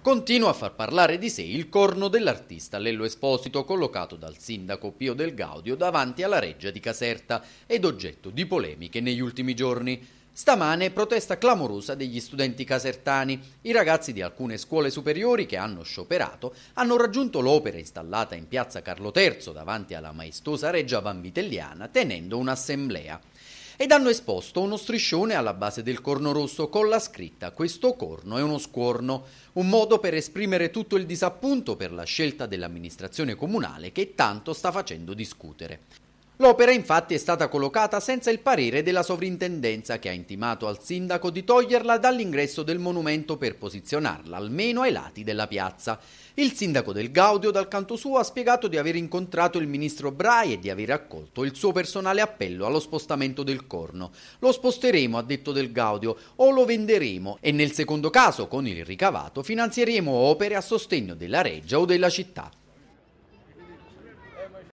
Continua a far parlare di sé il corno dell'artista Lello Esposito, collocato dal sindaco Pio Del Gaudio davanti alla reggia di Caserta ed oggetto di polemiche negli ultimi giorni. Stamane protesta clamorosa degli studenti casertani. I ragazzi di alcune scuole superiori che hanno scioperato hanno raggiunto l'opera installata in piazza Carlo III davanti alla maestosa reggia vanvitelliana tenendo un'assemblea ed hanno esposto uno striscione alla base del corno rosso con la scritta Questo corno è uno scuorno, un modo per esprimere tutto il disappunto per la scelta dell'amministrazione comunale che tanto sta facendo discutere. L'opera infatti è stata collocata senza il parere della sovrintendenza che ha intimato al sindaco di toglierla dall'ingresso del monumento per posizionarla almeno ai lati della piazza. Il sindaco del Gaudio dal canto suo ha spiegato di aver incontrato il ministro Brai e di aver accolto il suo personale appello allo spostamento del corno. Lo sposteremo, ha detto del Gaudio, o lo venderemo e nel secondo caso con il ricavato finanzieremo opere a sostegno della reggia o della città.